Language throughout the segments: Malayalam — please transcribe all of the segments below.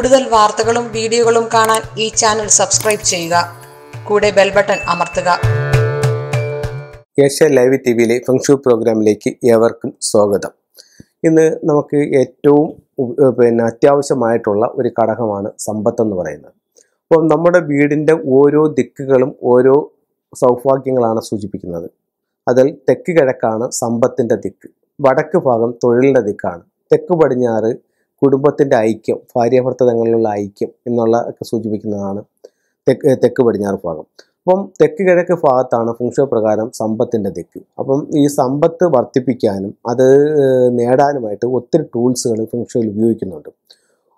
കൂടുതൽ വാർത്തകളും വീഡിയോകളും കാണാൻ ഈ ചാനൽ സബ്സ്ക്രൈബ് ചെയ്യുക കൂടെ ബെൽ ബട്ടൺ അമർത്തുക ഏഷ്യ ലൈവ് ടി വിയിലെ ഫംഗ്ഷു പ്രോഗ്രാമിലേക്ക് ഏവർക്കും സ്വാഗതം ഇന്ന് നമുക്ക് ഏറ്റവും പിന്നെ അത്യാവശ്യമായിട്ടുള്ള ഒരു ഘടകമാണ് സമ്പത്ത് എന്ന് പറയുന്നത് അപ്പോൾ നമ്മുടെ വീടിൻ്റെ ഓരോ ദിക്കുകളും ഓരോ സൗഭാഗ്യങ്ങളാണ് സൂചിപ്പിക്കുന്നത് അതിൽ തെക്ക് കിഴക്കാണ് സമ്പത്തിൻ്റെ ദിക്ക് വടക്ക് ഭാഗം തൊഴിലിൻ്റെ ദിക്കാണ് തെക്ക് പടിഞ്ഞാറ് കുടുംബത്തിൻ്റെ ഐക്യം ഭാര്യാഭർത്ത തങ്ങളിലുള്ള ഐക്യം എന്നുള്ള ഒക്കെ സൂചിപ്പിക്കുന്നതാണ് തെക്ക് തെക്ക് പടിഞ്ഞാറ് ഭാഗം അപ്പം തെക്ക് കിഴക്ക് ഭാഗത്താണ് ഫുങ്ഷോ പ്രകാരം സമ്പത്തിൻ്റെ തെക്ക് അപ്പം ഈ സമ്പത്ത് വർദ്ധിപ്പിക്കാനും അത് നേടാനുമായിട്ട് ഒത്തിരി ടൂൾസുകൾ ഫുങ്ഷോയിൽ ഉപയോഗിക്കുന്നുണ്ട്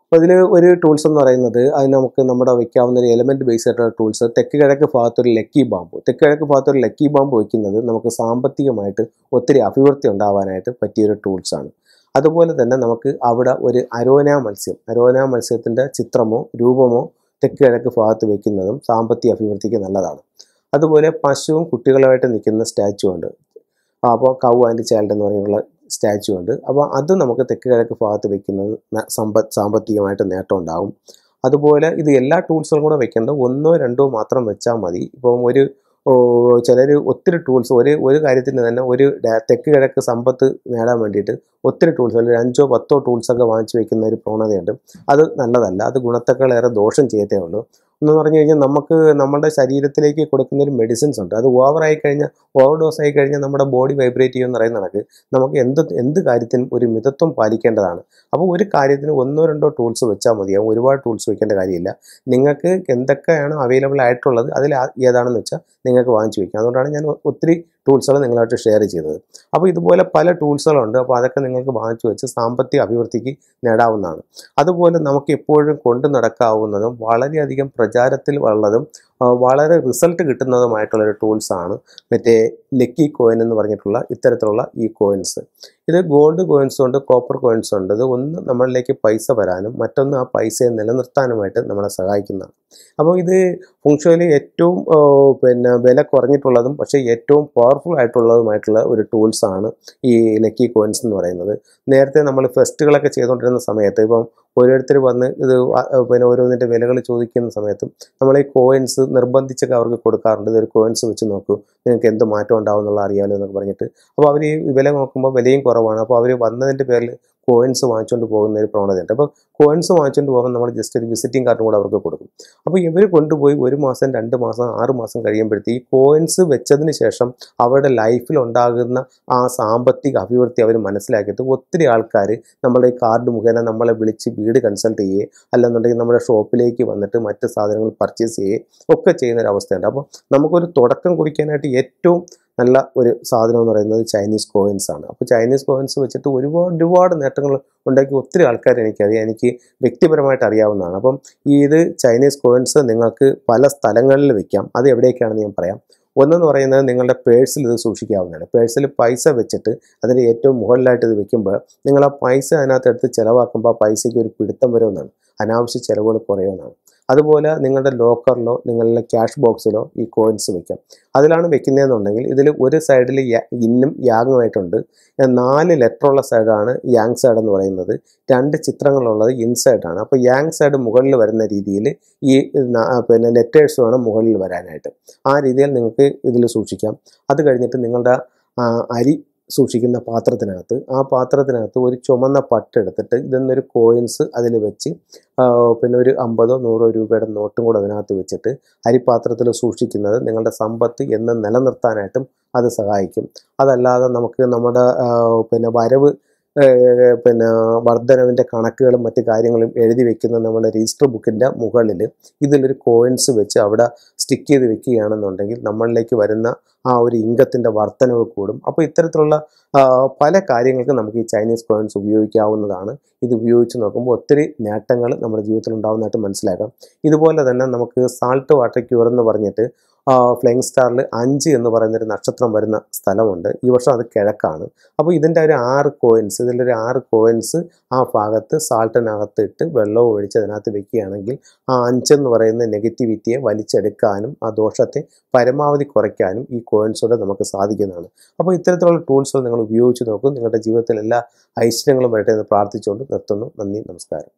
അപ്പോൾ അതിൽ ഒരു ടൂൾസ് എന്ന് പറയുന്നത് അത് നമുക്ക് നമ്മുടെ വയ്ക്കാവുന്ന ഒരു എലമെൻറ്റ് ബേസ് ആയിട്ടുള്ള ടൂൾസ് തെക്ക് കിഴക്ക് ഭാഗത്തൊരു ലക്കി ബാമ്പ് തെക്ക് കിഴക്ക് ഭാഗത്തൊരു ലക്കി ബാമ്പ് വയ്ക്കുന്നത് നമുക്ക് സാമ്പത്തികമായിട്ട് ഒത്തിരി അഭിവൃദ്ധി ഉണ്ടാവാനായിട്ട് പറ്റിയൊരു ടൂൾസാണ് അതുപോലെ തന്നെ നമുക്ക് അവിടെ ഒരു അരോന മത്സ്യം അരോന മത്സ്യത്തിൻ്റെ ചിത്രമോ രൂപമോ തെക്ക് കിഴക്ക് ഭാഗത്ത് വയ്ക്കുന്നതും സാമ്പത്തിക അഭിവൃദ്ധിക്ക് നല്ലതാണ് അതുപോലെ പശുവും കുട്ടികളുമായിട്ട് നിൽക്കുന്ന സ്റ്റാച്ചു ഉണ്ട് അപ്പോൾ കൗ ആൻഡ് ചൈൽഡ് എന്ന് പറയുന്ന സ്റ്റാച്ചു ഉണ്ട് അപ്പോൾ അത് നമുക്ക് തെക്ക് കിഴക്ക് ഭാഗത്ത് വയ്ക്കുന്നത് സമ്പത്ത് സാമ്പത്തികമായിട്ട് നേട്ടം ഉണ്ടാകും അതുപോലെ ഇത് എല്ലാ ടൂൾസുകളും കൂടെ വയ്ക്കേണ്ടത് ഒന്നോ രണ്ടോ മാത്രം വെച്ചാൽ മതി ഇപ്പം ഒരു ചിലർ ഒത്തിരി ടൂൾസ് ഒരു ഒരു കാര്യത്തിന് തന്നെ ഒരു തെക്ക് കിഴക്ക് സമ്പത്ത് നേടാൻ വേണ്ടിയിട്ട് ഒത്തിരി ടൂൾസ് അല്ലെങ്കിൽ അഞ്ചോ പത്തോ ടൂൾസൊക്കെ വാങ്ങിച്ചു വെക്കുന്ന ഒരു പ്രവണതയുണ്ട് അത് നല്ലതല്ല അത് ഗുണത്തേക്കാളേറെ ദോഷം ചെയ്യത്തേ ഉള്ളൂ എന്ന് പറഞ്ഞു കഴിഞ്ഞാൽ നമുക്ക് നമ്മുടെ ശരീരത്തിലേക്ക് കൊടുക്കുന്ന ഒരു മെഡിസിൻസ് ഉണ്ട് അത് ഓവർ ആയി കഴിഞ്ഞാൽ ഓവർ ഡോസ് ആയി കഴിഞ്ഞാൽ നമ്മുടെ ബോഡി വൈബ്രേറ്റ് ചെയ്യുമെന്ന് പറയുന്ന കണക്ക് നമുക്ക് എന്ത് എന്ത് കാര്യത്തിനും ഒരു മിതത്വം പാലിക്കേണ്ടതാണ് അപ്പോൾ ഒരു കാര്യത്തിന് ഒന്നോ രണ്ടോ ടൂൾസ് വെച്ചാൽ മതിയാവും ഒരുപാട് ടൂൾസ് വെക്കേണ്ട കാര്യമില്ല നിങ്ങൾക്ക് എന്തൊക്കെയാണ് അവൈലബിൾ ആയിട്ടുള്ളത് അതിൽ ഏതാണെന്ന് വെച്ചാൽ നിങ്ങൾക്ക് വാങ്ങിച്ചു വയ്ക്കാം അതുകൊണ്ടാണ് ഞാൻ ഒത്തിരി ടൂൾസുകൾ നിങ്ങളായിട്ട് ഷെയർ ചെയ്തത് അപ്പോൾ ഇതുപോലെ പല ടൂൾസുകളുണ്ട് അപ്പോൾ അതൊക്കെ നിങ്ങൾക്ക് വാങ്ങിച്ചു വെച്ച് സാമ്പത്തിക അഭിവൃദ്ധിക്ക് നേടാവുന്നതാണ് അതുപോലെ നമുക്ക് എപ്പോഴും കൊണ്ടു നടക്കാവുന്നതും വളരെയധികം പ്രചാരത്തിൽ ഉള്ളതും വളരെ റിസൾട്ട് കിട്ടുന്നതുമായിട്ടുള്ളൊരു ടൂൾസാണ് മറ്റേ ലക്കി കോയിൻ എന്ന് പറഞ്ഞിട്ടുള്ള ഇത്തരത്തിലുള്ള ഈ കോയിൻസ് ഇത് ഗോൾഡ് കോയിൻസ് ഉണ്ട് കോപ്പർ കോയിൻസ് ഉണ്ട് ഇത് ഒന്ന് നമ്മളിലേക്ക് പൈസ വരാനും മറ്റൊന്ന് ആ പൈസയെ നിലനിർത്താനുമായിട്ട് നമ്മളെ സഹായിക്കുന്നതാണ് അപ്പോൾ ഇത് ഫുങ്ഷനിൽ ഏറ്റവും പിന്നെ വില കുറഞ്ഞിട്ടുള്ളതും പക്ഷേ ഏറ്റവും പവർഫുൾ ആയിട്ടുള്ളതുമായിട്ടുള്ള ഒരു ടൂൾസാണ് ഈ ലക്കി കോയിൻസ് എന്ന് പറയുന്നത് നേരത്തെ നമ്മൾ ഫെസ്റ്റുകളൊക്കെ ചെയ്തുകൊണ്ടിരുന്ന സമയത്ത് ഇപ്പം ഓരോരുത്തർ വന്ന് ഇത് പിന്നെ ഓരോന്നിൻ്റെ വിലകൾ ചോദിക്കുന്ന സമയത്തും നമ്മൾ ഈ കോയിൻസ് നിർബന്ധിച്ചൊക്കെ അവർക്ക് കൊടുക്കാറുണ്ട് ഇതൊരു കോയിൻസ് വെച്ച് നോക്കൂ നിങ്ങൾക്ക് എന്ത് മാറ്റം ഉണ്ടാവും എന്നുള്ള അറിയാമല്ലോ എന്നൊക്കെ പറഞ്ഞിട്ട് അപ്പോൾ അവർ ഈ വില നോക്കുമ്പോൾ വിലയും കുറവാണ് അപ്പോൾ അവർ വന്നതിൻ്റെ പേരിൽ കോയിൻസ് വാങ്ങിച്ചുകൊണ്ട് പോകുന്ന ഒരു പ്രവണതയുണ്ട് അപ്പോൾ കോയിൻസ് വാങ്ങിച്ചുകൊണ്ട് പോകുമ്പോൾ നമ്മൾ ജസ്റ്റ് ഒരു വിസിറ്റിംഗ് കാർഡും കൂടെ അവർക്ക് കൊടുക്കും അപ്പോൾ ഇവർ കൊണ്ടുപോയി ഒരു മാസം രണ്ട് മാസം ആറ് മാസം കഴിയുമ്പോഴത്തേക്ക് ഈ കോയിൻസ് വെച്ചതിന് ശേഷം അവരുടെ ലൈഫിൽ ഉണ്ടാകുന്ന ആ സാമ്പത്തിക അഭിവൃദ്ധി അവർ മനസ്സിലാക്കിയിട്ട് ഒത്തിരി ആൾക്കാർ നമ്മുടെ ഈ കാർഡ് മുഖേന നമ്മളെ വിളിച്ച് വീട് കൺസൾട്ട് ചെയ്യുകയും അല്ലെന്നുണ്ടെങ്കിൽ നമ്മുടെ ഷോപ്പിലേക്ക് വന്നിട്ട് മറ്റ് സാധനങ്ങൾ പർച്ചേസ് ചെയ്യുകയും ഒക്കെ ചെയ്യുന്ന ഒരു അവസ്ഥയുണ്ട് അപ്പോൾ നമുക്കൊരു തുടക്കം കുറിക്കാനായിട്ട് ഏറ്റവും നല്ല ഒരു സാധനം എന്ന് പറയുന്നത് ചൈനീസ് കോയിൻസ് ആണ് അപ്പോൾ ചൈനീസ് കോയിൻസ് വെച്ചിട്ട് ഒരുപാട് ഒരുപാട് നേട്ടങ്ങൾ ഉണ്ടാക്കി ഒത്തിരി ആൾക്കാർ എനിക്കറിയാം എനിക്ക് വ്യക്തിപരമായിട്ട് അറിയാവുന്നതാണ് അപ്പം ഈ ഇത് ചൈനീസ് കോയിൻസ് നിങ്ങൾക്ക് പല സ്ഥലങ്ങളിൽ വയ്ക്കാം അത് എവിടെയൊക്കെയാണെന്ന് ഞാൻ പറയാം ഒന്നെന്ന് പറയുന്നത് നിങ്ങളുടെ പേഴ്സിൽ ഇത് സൂക്ഷിക്കാവുന്നതാണ് പേഴ്സിൽ പൈസ വെച്ചിട്ട് അതിൻ്റെ ഏറ്റവും മുകളിലായിട്ട് ഇത് വെക്കുമ്പോൾ നിങ്ങൾ ആ പൈസ അതിനകത്ത് എടുത്ത് ചിലവാക്കുമ്പോൾ ആ പൈസയ്ക്ക് ഒരു പിടുത്തം വരുമെന്നാണ് അനാവശ്യ ചിലവുകൾ കുറയുമെന്നാണ് അതുപോലെ നിങ്ങളുടെ ലോക്കറിലോ നിങ്ങളുടെ ക്യാഷ് ബോക്സിലോ ഈ കോയിൻസ് വെക്കാം അതിലാണ് വെക്കുന്നതെന്നുണ്ടെങ്കിൽ ഇതിൽ ഒരു സൈഡിൽ ഇന്നും യാങ്ങുമായിട്ടുണ്ട് നാല് ലെറ്ററുള്ള സൈഡാണ് യാങ് സൈഡ് എന്ന് പറയുന്നത് രണ്ട് ചിത്രങ്ങളുള്ളത് ഇൻസൈഡാണ് അപ്പോൾ യാങ് സൈഡ് മുകളിൽ വരുന്ന രീതിയിൽ ഈ പിന്നെ ലെറ്റേഴ്സ് വേണം മുകളിൽ വരാനായിട്ട് ആ രീതിയിൽ നിങ്ങൾക്ക് ഇതിൽ സൂക്ഷിക്കാം അത് കഴിഞ്ഞിട്ട് നിങ്ങളുടെ അരി സൂക്ഷിക്കുന്ന പാത്രത്തിനകത്ത് ആ പാത്രത്തിനകത്ത് ഒരു ചുമന്ന പട്ടെടുത്തിട്ട് ഇതെന്നൊരു കോയിൻസ് അതിൽ വെച്ച് പിന്നെ ഒരു അമ്പതോ നൂറോ രൂപയുടെ നോട്ടും കൂടെ അതിനകത്ത് വെച്ചിട്ട് അരിപാത്രത്തിൽ സൂക്ഷിക്കുന്നത് നിങ്ങളുടെ സമ്പത്ത് എന്ന് നിലനിർത്താനായിട്ടും അത് സഹായിക്കും അതല്ലാതെ നമുക്ക് നമ്മുടെ പിന്നെ വരവ് പിന്നെ വർധനവിൻ്റെ കണക്കുകളും മറ്റു കാര്യങ്ങളും എഴുതി വെക്കുന്ന നമ്മുടെ രജിസ്റ്റർ ബുക്കിൻ്റെ മുകളിൽ ഇതിലൊരു കോയിൻസ് വെച്ച് അവിടെ സ്റ്റിക്ക് ചെയ്ത് വെക്കുകയാണെന്നുണ്ടെങ്കിൽ നമ്മളിലേക്ക് വരുന്ന ആ ഒരു ഇംഗത്തിൻ്റെ വർധനവ് കൂടും അപ്പോൾ ഇത്തരത്തിലുള്ള പല കാര്യങ്ങൾക്കും നമുക്ക് ഈ ചൈനീസ് കോയിൻസ് ഉപയോഗിക്കാവുന്നതാണ് ഇത് ഉപയോഗിച്ച് നോക്കുമ്പോൾ ഒത്തിരി നേട്ടങ്ങൾ നമ്മുടെ ജീവിതത്തിൽ ഉണ്ടാകുന്നതായിട്ട് മനസ്സിലാക്കാം ഇതുപോലെ തന്നെ നമുക്ക് സാൾട്ട് വാട്ടർ ക്യൂർ എന്ന് പറഞ്ഞിട്ട് ഫ്ലൈങ് സ്റ്റാറിൽ അഞ്ച് എന്ന് പറയുന്നൊരു നക്ഷത്രം വരുന്ന സ്ഥലമുണ്ട് ഈ വർഷം അത് കിഴക്കാണ് അപ്പോൾ ഇതിൻ്റെ ഒരു ആറ് കോയിൻസ് ഒരു ആറ് കോയിൻസ് ആ ഭാഗത്ത് സാൾട്ടിനകത്ത് ഇട്ട് വെള്ളവും ഒഴിച്ച് അതിനകത്ത് വെക്കുകയാണെങ്കിൽ ആ അഞ്ചെന്ന് പറയുന്ന നെഗറ്റിവിറ്റിയെ വലിച്ചെടുക്കാനും ആ ദോഷത്തെ പരമാവധി കുറയ്ക്കാനും ഈ കോയിൻസോടെ നമുക്ക് സാധിക്കുന്നതാണ് അപ്പോൾ ഇത്തരത്തിലുള്ള ടൂൾസ് നിങ്ങൾ ഉപയോഗിച്ച് നോക്കും നിങ്ങളുടെ ജീവിതത്തിൽ എല്ലാ ഐശ്വര്യങ്ങളും വരട്ടെ എന്ന് പ്രാർത്ഥിച്ചുകൊണ്ട് നിർത്തുന്നു നന്ദി നമസ്കാരം